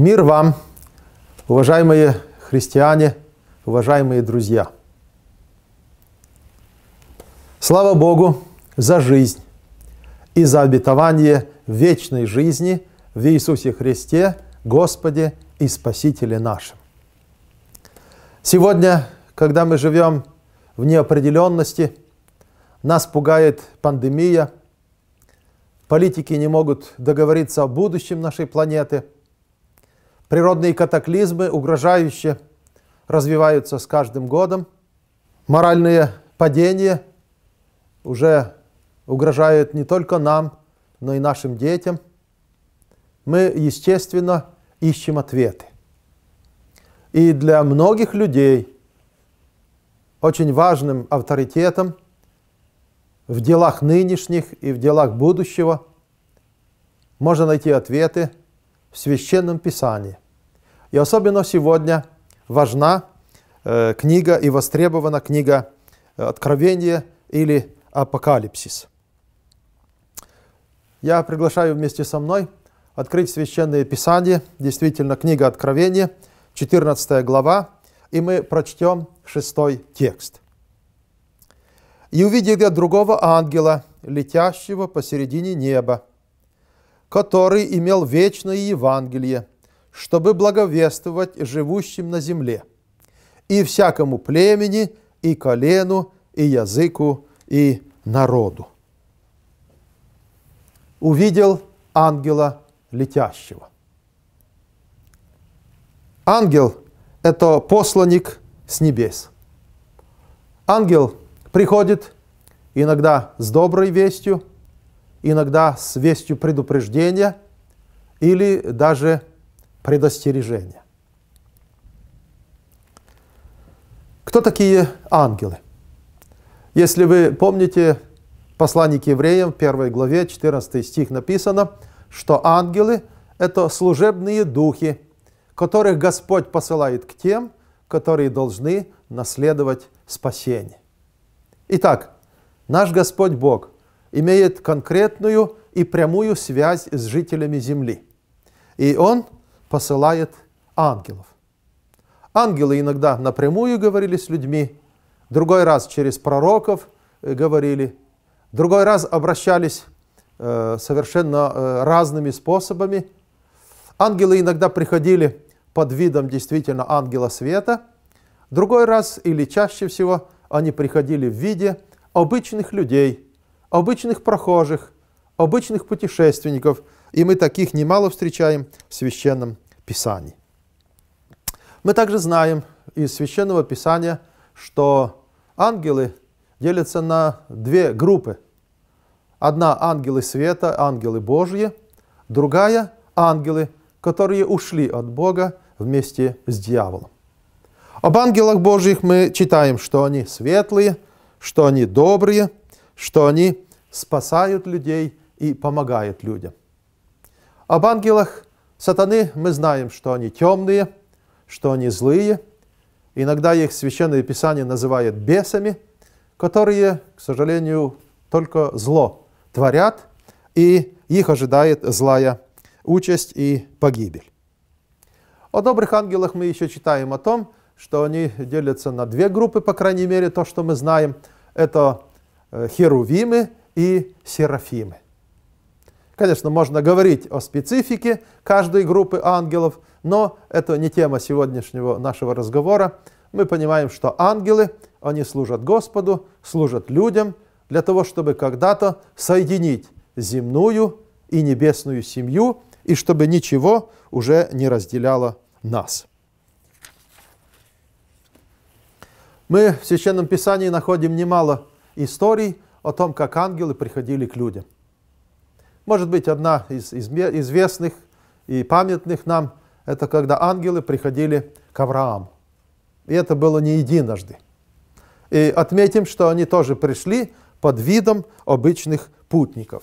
Мир вам, уважаемые христиане, уважаемые друзья! Слава Богу за жизнь и за обетование вечной жизни в Иисусе Христе, Господе и Спасителе нашим. Сегодня, когда мы живем в неопределенности, нас пугает пандемия, политики не могут договориться о будущем нашей планеты – Природные катаклизмы угрожающе развиваются с каждым годом. Моральные падения уже угрожают не только нам, но и нашим детям. Мы, естественно, ищем ответы. И для многих людей очень важным авторитетом в делах нынешних и в делах будущего можно найти ответы в Священном Писании. И особенно сегодня важна э, книга и востребована книга э, «Откровение» или «Апокалипсис». Я приглашаю вместе со мной открыть Священное Писание, действительно, книга Откровения, 14 глава, и мы прочтем шестой текст. «И увидел я другого ангела, летящего посередине неба, который имел вечное Евангелие – чтобы благовествовать живущим на земле, и всякому племени, и колену, и языку, и народу. Увидел ангела летящего. Ангел – это посланник с небес. Ангел приходит иногда с доброй вестью, иногда с вестью предупреждения или даже предостережение. Кто такие ангелы? Если вы помните послание к евреям, первой главе, 14 стих написано, что ангелы – это служебные духи, которых Господь посылает к тем, которые должны наследовать спасение. Итак, наш Господь Бог имеет конкретную и прямую связь с жителями земли. И Он – посылает ангелов. Ангелы иногда напрямую говорили с людьми, другой раз через пророков э, говорили, другой раз обращались э, совершенно э, разными способами. Ангелы иногда приходили под видом действительно ангела света, другой раз или чаще всего они приходили в виде обычных людей, обычных прохожих, обычных путешественников – и мы таких немало встречаем в Священном Писании. Мы также знаем из Священного Писания, что ангелы делятся на две группы. Одна – ангелы света, ангелы Божьи, другая – ангелы, которые ушли от Бога вместе с дьяволом. Об ангелах Божьих мы читаем, что они светлые, что они добрые, что они спасают людей и помогают людям. Об а ангелах сатаны мы знаем, что они темные, что они злые. Иногда их Священное Писание называет бесами, которые, к сожалению, только зло творят, и их ожидает злая участь и погибель. О добрых ангелах мы еще читаем о том, что они делятся на две группы, по крайней мере, то, что мы знаем, это херувимы и серафимы – Конечно, можно говорить о специфике каждой группы ангелов, но это не тема сегодняшнего нашего разговора. Мы понимаем, что ангелы, они служат Господу, служат людям для того, чтобы когда-то соединить земную и небесную семью, и чтобы ничего уже не разделяло нас. Мы в Священном Писании находим немало историй о том, как ангелы приходили к людям – может быть, одна из известных и памятных нам, это когда ангелы приходили к Аврааму. И это было не единожды. И отметим, что они тоже пришли под видом обычных путников.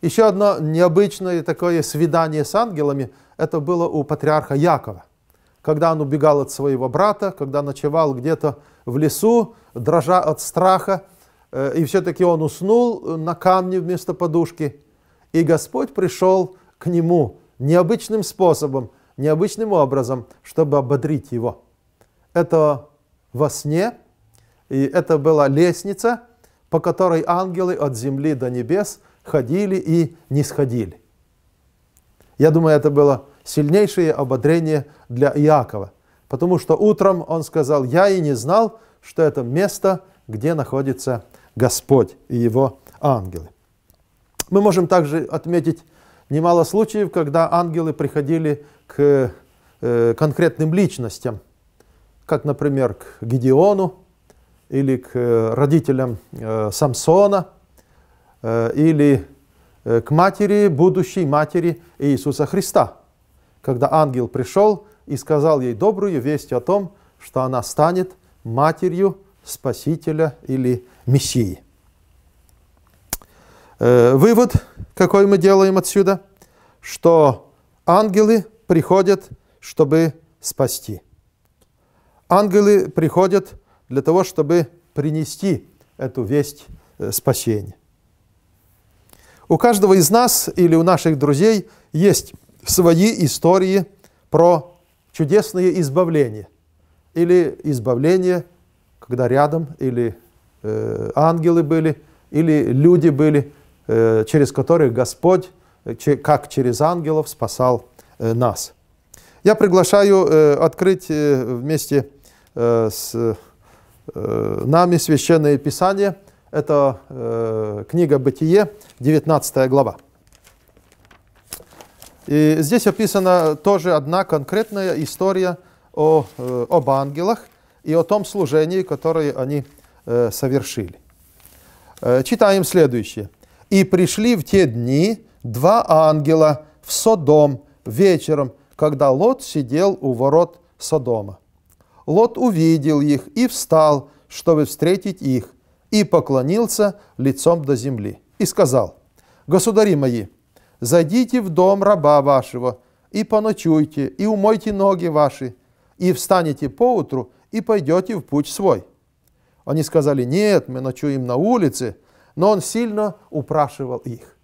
Еще одно необычное такое свидание с ангелами, это было у патриарха Якова, когда он убегал от своего брата, когда ночевал где-то в лесу, дрожа от страха, Э, и все-таки он уснул э, на камне вместо подушки. И Господь пришел к нему необычным способом, необычным образом, чтобы ободрить его. Это во сне, и это была лестница, по которой ангелы от земли до небес ходили и не сходили. Я думаю, это было сильнейшее ободрение для Иакова, потому что утром он сказал, я и не знал, что это место, где находится Господь и его ангелы. Мы можем также отметить немало случаев, когда ангелы приходили к э, конкретным личностям, как, например, к Гедеону или к э, родителям э, Самсона или к матери, будущей матери Иисуса Христа, когда ангел пришел и сказал ей добрую весть о том, что она станет матерью Спасителя или Мессии. Э, вывод, какой мы делаем отсюда, что ангелы приходят, чтобы спасти. Ангелы приходят для того, чтобы принести эту весть э, спасения. У каждого из нас или у наших друзей есть свои истории про чудесные избавления или избавление когда рядом или э, ангелы были, или люди были, э, через которых Господь, э, че, как через ангелов, спасал э, нас. Я приглашаю э, открыть э, вместе э, с э, нами Священное Писание. Это э, книга «Бытие», 19 глава. И здесь описана тоже одна конкретная история о, э, об ангелах, и о том служении, которое они э, совершили. Э, читаем следующее. «И пришли в те дни два ангела в Содом вечером, когда Лот сидел у ворот Содома. Лот увидел их и встал, чтобы встретить их, и поклонился лицом до земли, и сказал, «Государи мои, зайдите в дом раба вашего, и поночуйте, и умойте ноги ваши, и встанете поутру, и пойдете в путь свой». Они сказали, «Нет, мы ночуем на улице», но он сильно упрашивал их.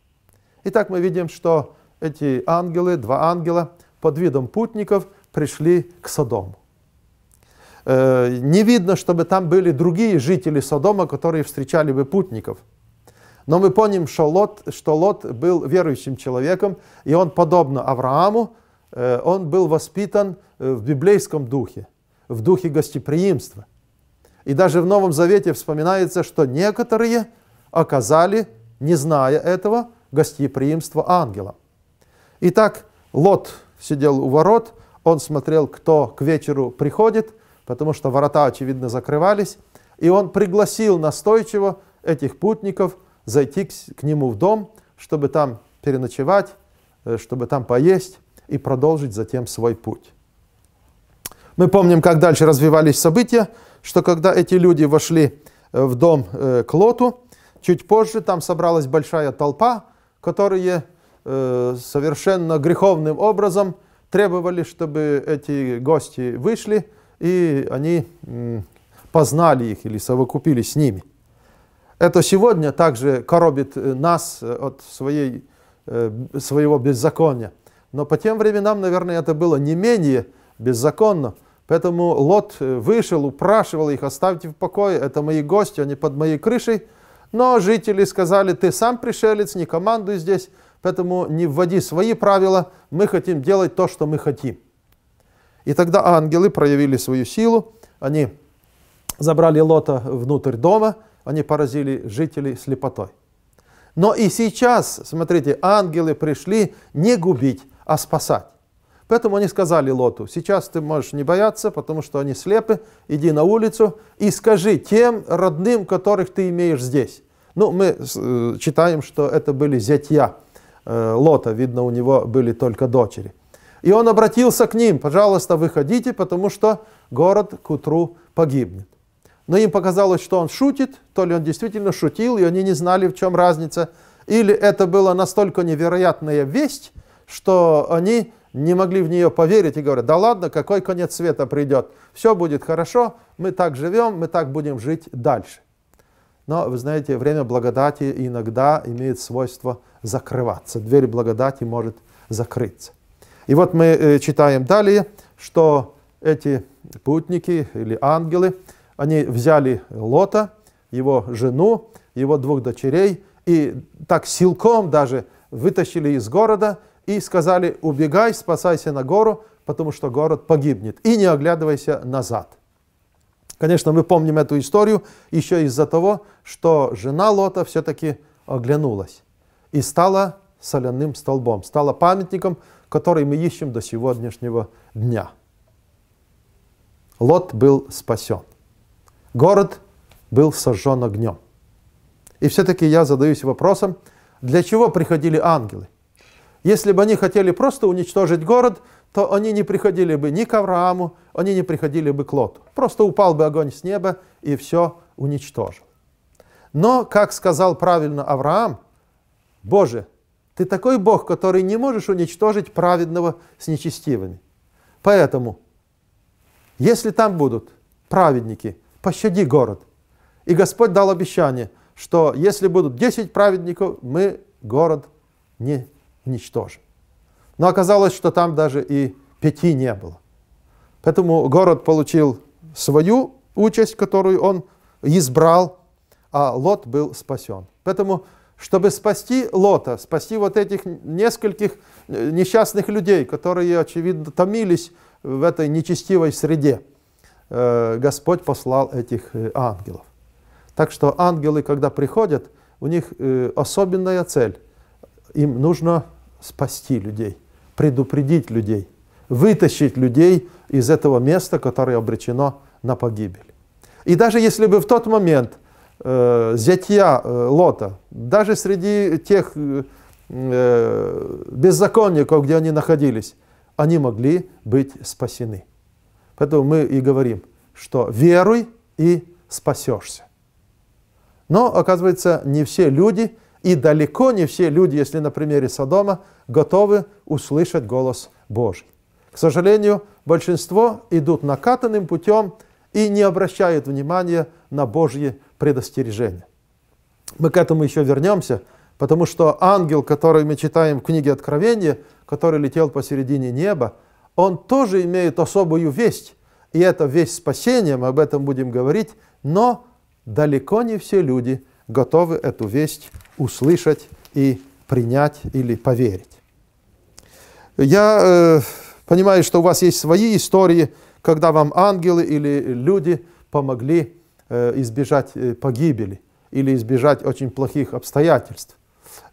Итак, мы видим, что эти ангелы, два ангела, под видом путников пришли к Содому. Э, не видно, чтобы там были другие жители Содома, которые встречали бы путников. Но мы помним, что Лот, что Лот был верующим человеком, и он, подобно Аврааму, э, он был воспитан э, в библейском духе в духе гостеприимства. И даже в Новом Завете вспоминается, что некоторые оказали, не зная этого, гостеприимство ангела. Итак, Лот сидел у ворот, он смотрел, кто к вечеру приходит, потому что ворота, очевидно, закрывались, и он пригласил настойчиво этих путников зайти к нему в дом, чтобы там переночевать, э, чтобы там поесть и продолжить затем свой путь. Мы помним, как дальше развивались события, что когда эти люди вошли э, в дом э, к Лоту, чуть позже там собралась большая толпа, которые э, совершенно греховным образом требовали, чтобы эти гости вышли, и они познали их или совокупились с ними. Это сегодня также коробит нас от своей, своего беззакония. Но по тем временам, наверное, это было не менее беззаконно – Поэтому Лот э, вышел, упрашивал их, оставьте в покое, это мои гости, они под моей крышей. Но жители сказали, ты сам пришелец, не командуй здесь, поэтому не вводи свои правила, мы хотим делать то, что мы хотим. И тогда ангелы проявили свою силу, они забрали Лота внутрь дома, они поразили жителей слепотой. Но и сейчас, смотрите, ангелы пришли не губить, а спасать. Поэтому они сказали Лоту, сейчас ты можешь не бояться, потому что они слепы, иди на улицу и скажи тем родным, которых ты имеешь здесь. Ну, мы э, читаем, что это были зятья э, Лота, видно, у него были только дочери. И он обратился к ним, пожалуйста, выходите, потому что город к утру погибнет. Но им показалось, что он шутит, то ли он действительно шутил, и они не знали, в чем разница. Или это была настолько невероятная весть, что они не могли в нее поверить и говорят, да ладно, какой конец света придет, все будет хорошо, мы так живем, мы так будем жить дальше. Но, вы знаете, время благодати иногда имеет свойство закрываться. Дверь благодати может закрыться. И вот мы э, читаем далее, что эти путники или ангелы, они взяли Лота, его жену, его двух дочерей, и так силком даже вытащили из города и сказали, убегай, спасайся на гору, потому что город погибнет, и не оглядывайся назад. Конечно, мы помним эту историю еще из-за того, что жена Лота все-таки оглянулась и стала соляным столбом, стала памятником, который мы ищем до сегодняшнего дня. Лот был спасен. Город был сожжен огнем. И все-таки я задаюсь вопросом, для чего приходили ангелы? Если бы они хотели просто уничтожить город, то они не приходили бы ни к Аврааму, они не приходили бы к Лоту. Просто упал бы огонь с неба и все уничтожил. Но, как сказал правильно Авраам, «Боже, ты такой Бог, который не можешь уничтожить праведного с нечестивыми. Поэтому, если там будут праведники, пощади город». И Господь дал обещание, что если будут 10 праведников, мы город не уничтожен, Но оказалось, что там даже и пяти не было. Поэтому город получил свою участь, которую он избрал, а Лот был спасен. Поэтому, чтобы спасти Лота, спасти вот этих нескольких э, несчастных людей, которые, очевидно, томились в этой нечестивой среде, э, Господь послал этих э, ангелов. Так что ангелы, когда приходят, у них особенная цель. Им нужно спасти людей, предупредить людей, вытащить людей из этого места, которое обречено на погибель. И даже если бы в тот момент э, зятья э, Лота, даже среди тех э, э беззаконников, где они находились, они могли быть спасены. Поэтому мы и говорим, что веруй и спасешься. Но, оказывается, не все люди – и далеко не все люди, если на примере Содома, готовы услышать голос Божий. К сожалению, большинство идут накатанным путем и не обращают внимания на Божьи предостережения. Мы к этому еще вернемся, потому что ангел, который мы читаем в книге Откровения, который летел посередине неба, он тоже имеет особую весть, и это весть спасения, мы об этом будем говорить, но далеко не все люди готовы эту весть услышать и принять или поверить. Я э, понимаю, что у вас есть свои истории, когда вам ангелы или люди помогли э, избежать э, погибели или избежать очень плохих обстоятельств.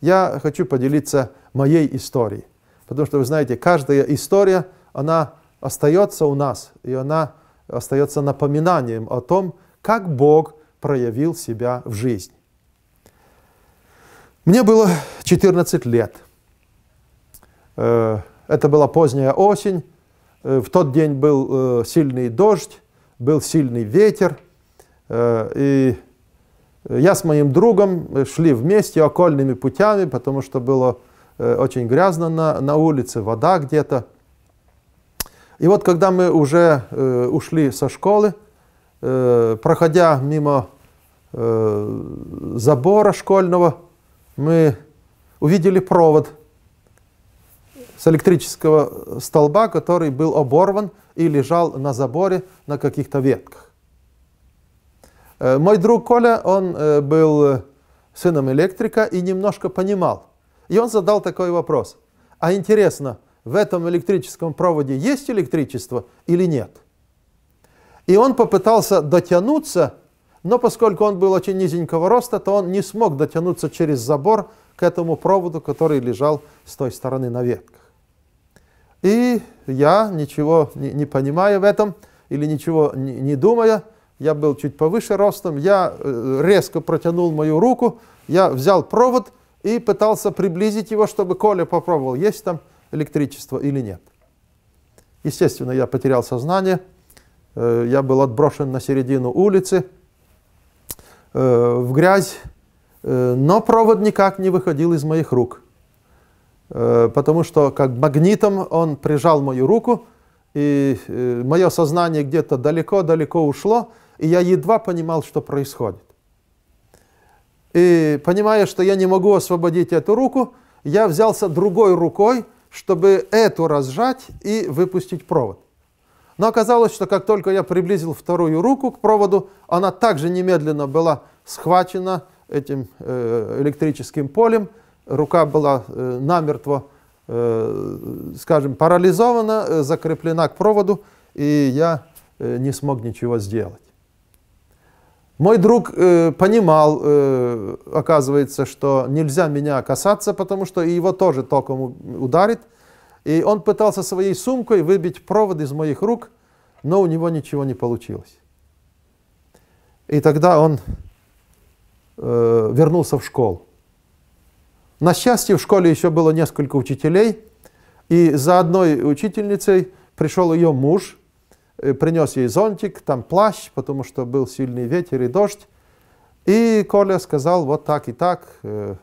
Я хочу поделиться моей историей, потому что вы знаете, каждая история, она остается у нас, и она остается напоминанием о том, как Бог проявил себя в жизни. Мне было 14 лет. Э, это была поздняя осень. Э, в тот день был э, сильный дождь, был сильный ветер. И я с моим другом шли вместе окольными путями, потому что было очень грязно на, на улице, вода где-то. И вот когда мы уже ушли со школы, проходя мимо забора школьного, мы увидели провод с электрического столба, который был оборван и лежал на заборе на каких-то ветках. Э, мой друг Коля, он э, был э, сыном электрика и немножко понимал. И он задал такой вопрос. А интересно, в этом электрическом проводе есть электричество или нет? И он попытался дотянуться но поскольку он был очень низенького роста, то он не смог дотянуться через забор к этому проводу, который лежал с той стороны на ветках. И я, ничего не, не понимая в этом, или ничего не, не думая, я был чуть повыше ростом, я э, резко протянул мою руку, я взял провод и пытался приблизить его, чтобы Коля попробовал, есть там электричество или нет. Естественно, я потерял сознание, э, я был отброшен на середину улицы, Э, в грязь, э, но провод никак не выходил из моих рук, э, потому что как магнитом он прижал мою руку, и мое сознание где-то далеко-далеко ушло, и я едва понимал, что происходит. И понимая, что я не могу освободить эту руку, я взялся другой рукой, чтобы эту разжать и выпустить провод. Но оказалось, что как только я приблизил вторую руку к проводу, она также немедленно была схвачена этим э, электрическим полем. Рука была э, намертво, э, скажем, парализована, закреплена к проводу, и я не смог ничего сделать. Мой друг понимал, оказывается, что нельзя меня касаться, потому что и его тоже током ударит – и он пытался своей сумкой выбить провод из моих рук, но у него ничего не получилось. И тогда он э, вернулся в школу. На счастье, в школе еще было несколько учителей, и за одной учительницей пришел ее муж, э, принес ей зонтик, там плащ, потому что был сильный ветер и дождь. И Коля сказал вот так и так. Э,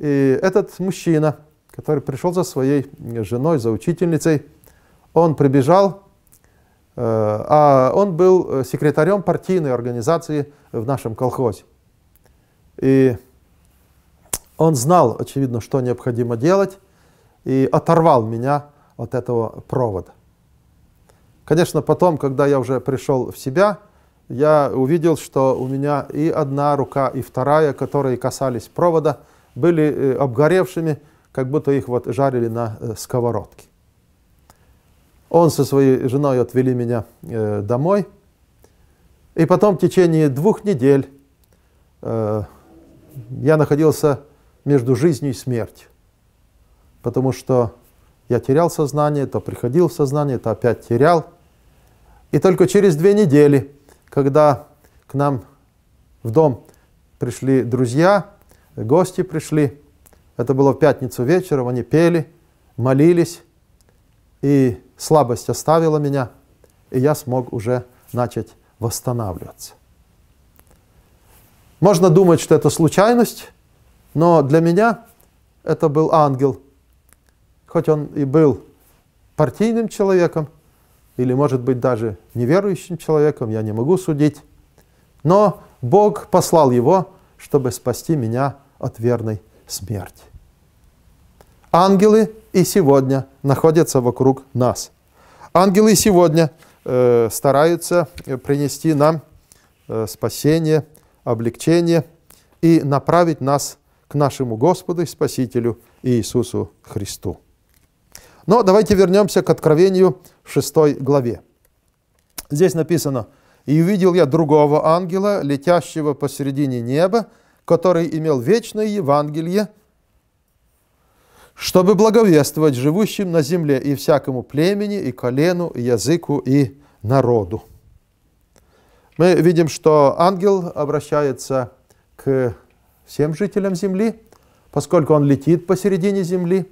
и этот мужчина который пришел за своей женой, за учительницей. Он прибежал, э, а он был э, секретарем партийной организации в нашем колхозе. И он знал, очевидно, что необходимо делать, и оторвал меня от этого провода. Конечно, потом, когда я уже пришел в себя, я увидел, что у меня и одна рука, и вторая, которые касались провода, были э, обгоревшими, как будто их вот жарили на э, сковородке. Он со своей женой отвели меня э, домой. И потом в течение двух недель э, я находился между жизнью и смертью. Потому что я терял сознание, то приходил в сознание, то опять терял. И только через две недели, когда к нам в дом пришли друзья, гости пришли, это было в пятницу вечером, они пели, молились, и слабость оставила меня, и я смог уже начать восстанавливаться. Можно думать, что это случайность, но для меня это был ангел. Хоть он и был партийным человеком, или, может быть, даже неверующим человеком, я не могу судить, но Бог послал его, чтобы спасти меня от верной смерть. Ангелы и сегодня находятся вокруг нас. Ангелы сегодня э, стараются э, принести нам э, спасение, облегчение и направить нас к нашему Господу и Спасителю Иисусу Христу. Но давайте вернемся к Откровению 6 главе. Здесь написано, «И увидел я другого ангела, летящего посередине неба, который имел вечное Евангелие, чтобы благовествовать живущим на земле и всякому племени, и колену, и языку, и народу. Мы видим, что ангел обращается к всем жителям земли, поскольку он летит посередине земли.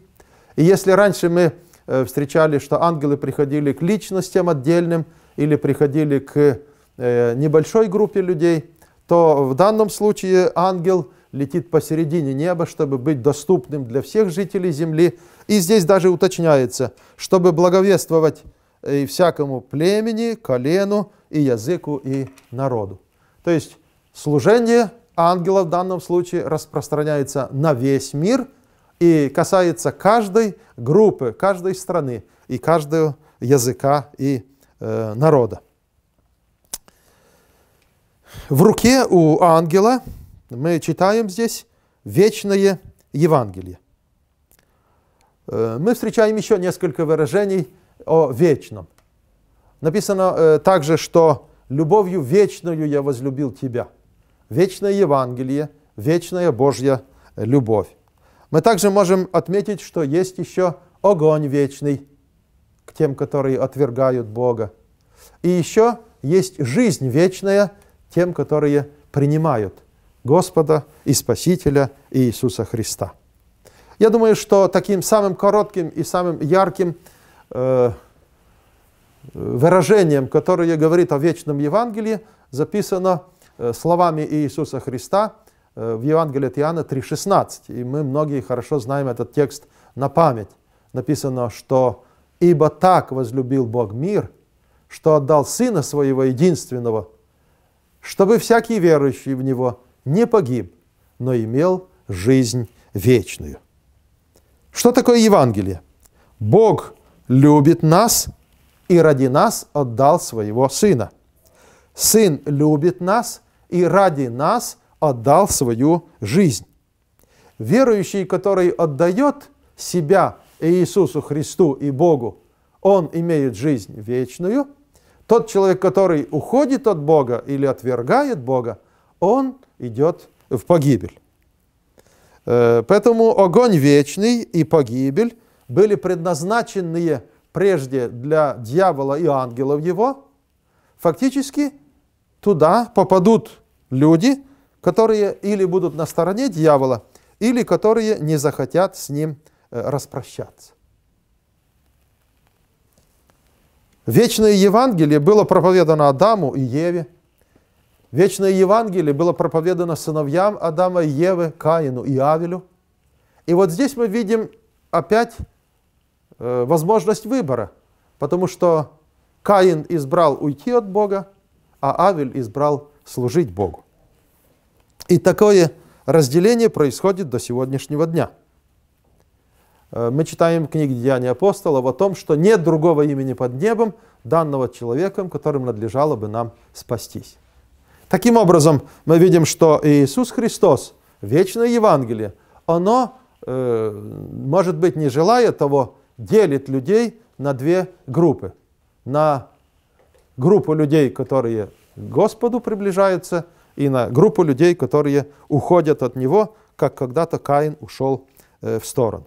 И если раньше мы э, встречали, что ангелы приходили к личностям отдельным или приходили к э, небольшой группе людей – то в данном случае ангел летит посередине неба, чтобы быть доступным для всех жителей земли. И здесь даже уточняется, чтобы благовествовать э, и всякому племени, колену, и языку, и народу. То есть служение ангела в данном случае распространяется на весь мир и касается каждой группы, каждой страны и каждого языка и э, народа. В руке у ангела мы читаем здесь вечное Евангелие. Э, мы встречаем еще несколько выражений о вечном. Написано э, также, что «любовью вечную я возлюбил тебя». Вечное Евангелие, вечная Божья любовь. Мы также можем отметить, что есть еще огонь вечный к тем, которые отвергают Бога. И еще есть жизнь вечная – тем, которые принимают Господа и Спасителя Иисуса Христа. Я думаю, что таким самым коротким и самым ярким э, выражением, которое говорит о вечном Евангелии, записано э, словами Иисуса Христа э, в Евангелии от Иоанна 3,16. И мы многие хорошо знаем этот текст на память. Написано, что «Ибо так возлюбил Бог мир, что отдал Сына Своего Единственного, чтобы всякий верующий в Него не погиб, но имел жизнь вечную. Что такое Евангелие? Бог любит нас и ради нас отдал своего Сына. Сын любит нас и ради нас отдал свою жизнь. Верующий, который отдает себя Иисусу Христу и Богу, он имеет жизнь вечную – тот человек, который уходит от Бога или отвергает Бога, он идет в погибель. Э, поэтому огонь вечный и погибель были предназначены прежде для дьявола и ангелов его. Фактически туда попадут люди, которые или будут на стороне дьявола, или которые не захотят с ним э, распрощаться. Вечное Евангелие было проповедано Адаму и Еве. Вечное Евангелие было проповедано сыновьям Адама и Евы, Каину и Авелю. И вот здесь мы видим опять э, возможность выбора, потому что Каин избрал уйти от Бога, а Авель избрал служить Богу. И такое разделение происходит до сегодняшнего дня – Э, мы читаем книги Деяния апостолов о том, что нет другого имени под небом, данного человеком, которым надлежало бы нам спастись. Таким образом, мы видим, что Иисус Христос, вечное Евангелие, оно, э, может быть, не желая того, делит людей на две группы. На группу людей, которые к Господу приближаются, и на группу людей, которые уходят от Него, как когда-то Каин ушел э, в сторону.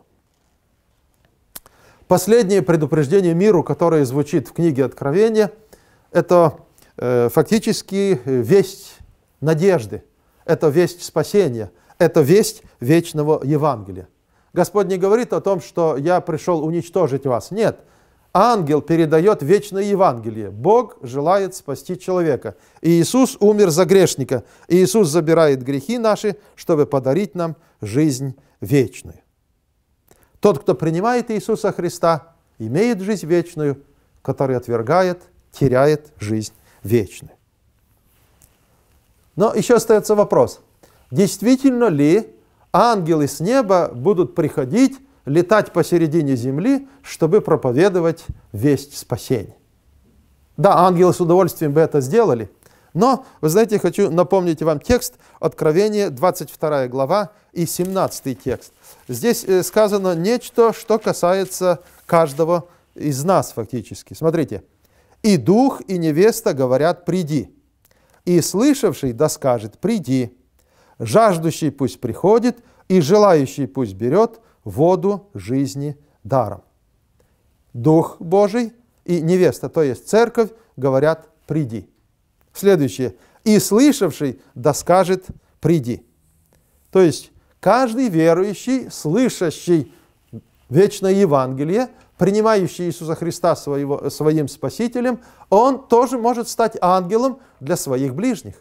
Последнее предупреждение миру, которое звучит в книге Откровения, это э, фактически э, весть надежды, это весть спасения, это весть вечного Евангелия. Господь не говорит о том, что я пришел уничтожить вас. Нет, ангел передает вечное Евангелие. Бог желает спасти человека. И Иисус умер за грешника. И Иисус забирает грехи наши, чтобы подарить нам жизнь вечную. Тот, кто принимает Иисуса Христа, имеет жизнь вечную, который отвергает, теряет жизнь вечную. Но еще остается вопрос, действительно ли ангелы с неба будут приходить, летать посередине земли, чтобы проповедовать весть спасения? Да, ангелы с удовольствием бы это сделали – но, вы знаете, я хочу напомнить вам текст Откровения, 22 глава и 17 текст. Здесь э, сказано нечто, что касается каждого из нас фактически. Смотрите. «И дух, и невеста говорят, приди. И слышавший да скажет, приди. Жаждущий пусть приходит, и желающий пусть берет воду жизни даром». Дух Божий и невеста, то есть церковь, говорят, приди. Следующее. «И слышавший да скажет, приди». То есть каждый верующий, слышащий вечное Евангелие, принимающий Иисуса Христа своего, своим Спасителем, он тоже может стать ангелом для своих ближних.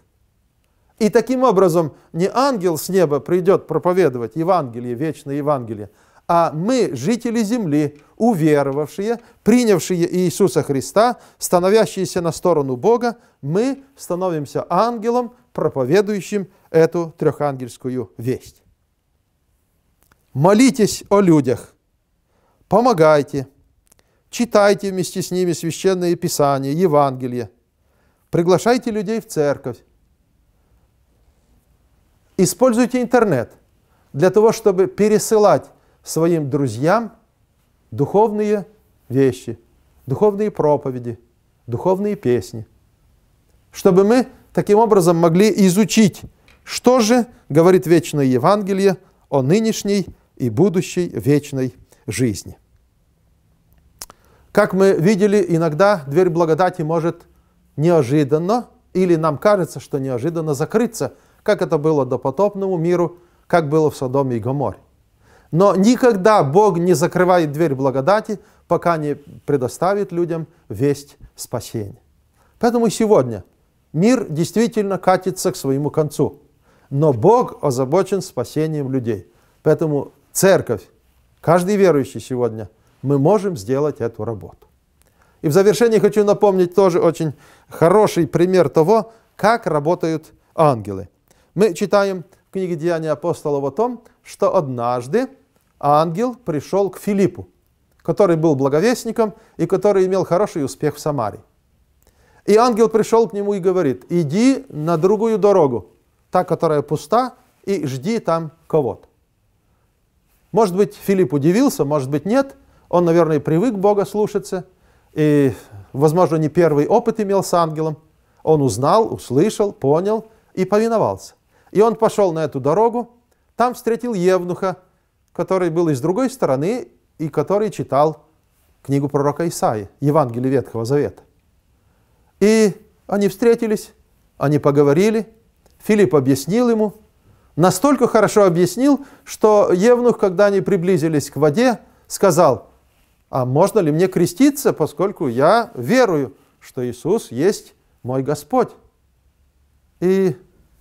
И таким образом не ангел с неба придет проповедовать Евангелие, вечное Евангелие – а мы, жители земли, уверовавшие, принявшие Иисуса Христа, становящиеся на сторону Бога, мы становимся ангелом, проповедующим эту трехангельскую весть. Молитесь о людях, помогайте, читайте вместе с ними священные писания, Евангелие, приглашайте людей в церковь, используйте интернет для того, чтобы пересылать своим друзьям духовные вещи, духовные проповеди, духовные песни, чтобы мы таким образом могли изучить, что же говорит вечное Евангелие о нынешней и будущей вечной жизни. Как мы видели, иногда дверь благодати может неожиданно, или нам кажется, что неожиданно закрыться, как это было до потопному миру, как было в Содоме и Гоморе. Но никогда Бог не закрывает дверь благодати, пока не предоставит людям весть спасения. Поэтому сегодня мир действительно катится к своему концу. Но Бог озабочен спасением людей. Поэтому церковь, каждый верующий сегодня, мы можем сделать эту работу. И в завершении хочу напомнить тоже очень хороший пример того, как работают ангелы. Мы читаем в книге Деяния апостолов о том, что однажды а ангел пришел к Филиппу, который был благовестником и который имел хороший успех в Самаре. И ангел пришел к нему и говорит, иди на другую дорогу, та, которая пуста, и жди там кого-то. Может быть, Филипп удивился, может быть, нет. Он, наверное, привык Бога слушаться. И, возможно, не первый опыт имел с ангелом. Он узнал, услышал, понял и повиновался. И он пошел на эту дорогу. Там встретил Евнуха, который был из другой стороны, и который читал книгу пророка Исаи, Евангелие Ветхого Завета. И они встретились, они поговорили, Филипп объяснил ему, настолько хорошо объяснил, что Евнух, когда они приблизились к воде, сказал, а можно ли мне креститься, поскольку я верую, что Иисус есть мой Господь? И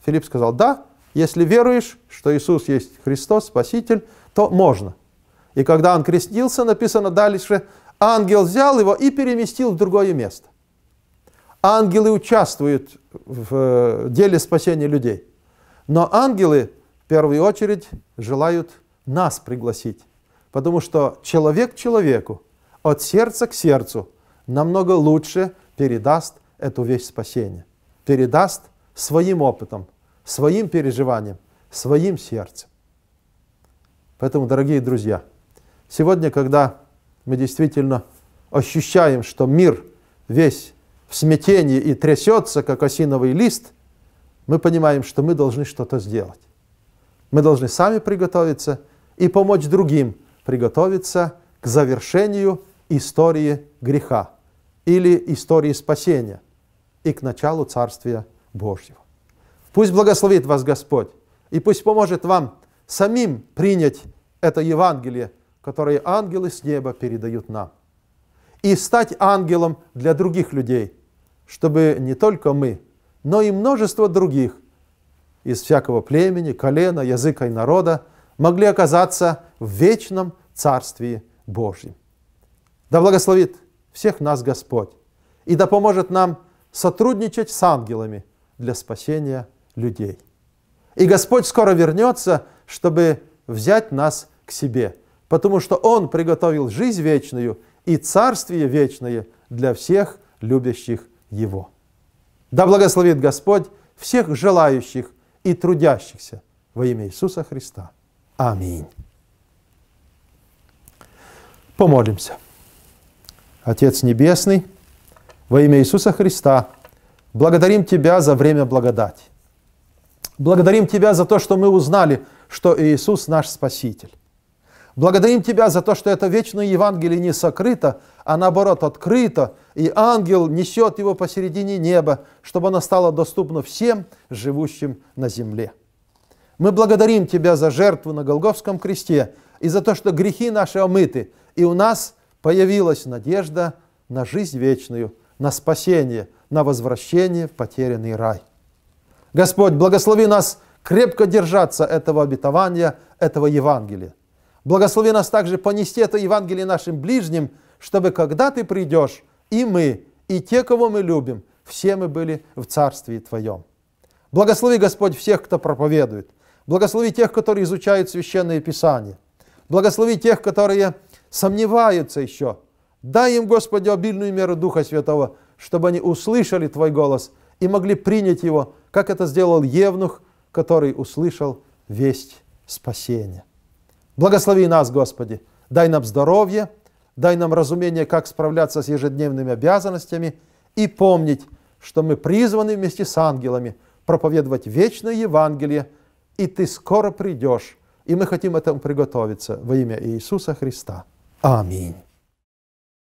Филипп сказал, да, если веруешь, что Иисус есть Христос, Спаситель, то можно. И когда он крестился, написано дальше, ангел взял его и переместил в другое место. Ангелы участвуют в э, деле спасения людей. Но ангелы в первую очередь желают нас пригласить. Потому что человек человеку, от сердца к сердцу, намного лучше передаст эту вещь спасения. Передаст своим опытом, своим переживанием, своим сердцем. Поэтому, дорогие друзья, сегодня, когда мы действительно ощущаем, что мир весь в смятении и трясется, как осиновый лист, мы понимаем, что мы должны что-то сделать. Мы должны сами приготовиться и помочь другим приготовиться к завершению истории греха или истории спасения и к началу Царствия Божьего. Пусть благословит вас Господь и пусть поможет вам самим принять это Евангелие, которое ангелы с неба передают нам. И стать ангелом для других людей, чтобы не только мы, но и множество других из всякого племени, колена, языка и народа могли оказаться в вечном Царствии Божьем. Да благословит всех нас Господь и да поможет нам сотрудничать с ангелами для спасения людей. И Господь скоро вернется, чтобы взять нас к себе, потому что Он приготовил жизнь вечную и царствие вечное для всех любящих Его. Да благословит Господь всех желающих и трудящихся во имя Иисуса Христа. Аминь. Помолимся. Отец Небесный, во имя Иисуса Христа, благодарим Тебя за время благодати. Благодарим Тебя за то, что мы узнали, что Иисус наш Спаситель. Благодарим Тебя за то, что это вечное Евангелие не сокрыто, а наоборот открыто, и ангел несет его посередине неба, чтобы оно стало доступно всем живущим на земле. Мы благодарим Тебя за жертву на Голговском кресте и за то, что грехи наши омыты, и у нас появилась надежда на жизнь вечную, на спасение, на возвращение в потерянный рай. Господь, благослови нас крепко держаться этого обетования, этого Евангелия. Благослови нас также понести это Евангелие нашим ближним, чтобы когда Ты придешь, и мы, и те, кого мы любим, все мы были в Царстве Твоем. Благослови, Господь, всех, кто проповедует. Благослови тех, которые изучают священные Писания. Благослови тех, которые сомневаются еще. Дай им, Господи, обильную меру Духа Святого, чтобы они услышали Твой голос и могли принять его как это сделал Евнух, который услышал весть спасения. Благослови нас, Господи, дай нам здоровье, дай нам разумение, как справляться с ежедневными обязанностями и помнить, что мы призваны вместе с ангелами проповедовать вечное Евангелие, и Ты скоро придешь, и мы хотим этому приготовиться во имя Иисуса Христа. Аминь.